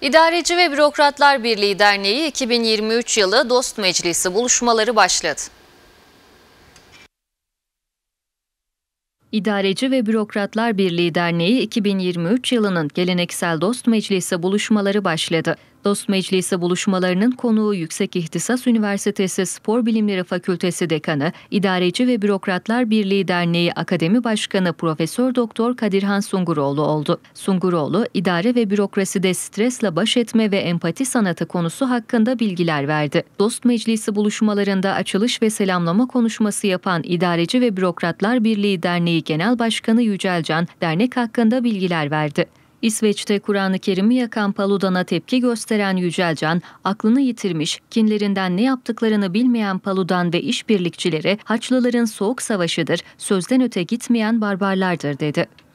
İdareci ve Bürokratlar Birliği Derneği 2023 yılı Dost Meclisi buluşmaları başladı. İdareci ve Bürokratlar Birliği Derneği 2023 yılının geleneksel dost meclisi buluşmaları başladı. Dost Meclisi buluşmalarının konuğu Yüksek İhtisas Üniversitesi Spor Bilimleri Fakültesi Dekanı, İdareci ve Bürokratlar Birliği Derneği Akademi Başkanı Profesör Doktor Kadirhan Sunguroğlu oldu. Sunguroğlu, idare ve bürokraside stresle baş etme ve empati sanatı konusu hakkında bilgiler verdi. Dost Meclisi buluşmalarında açılış ve selamlama konuşması yapan İdareci ve Bürokratlar Birliği Derneği Genel Başkanı Yücelcan, dernek hakkında bilgiler verdi. İsveç'te Kur'an-ı Kerim'i yakan Paludan'a tepki gösteren Yücelcan, aklını yitirmiş, kinlerinden ne yaptıklarını bilmeyen Paludan ve işbirlikçileri Haçlıların soğuk savaşıdır, sözden öte gitmeyen barbarlardır dedi.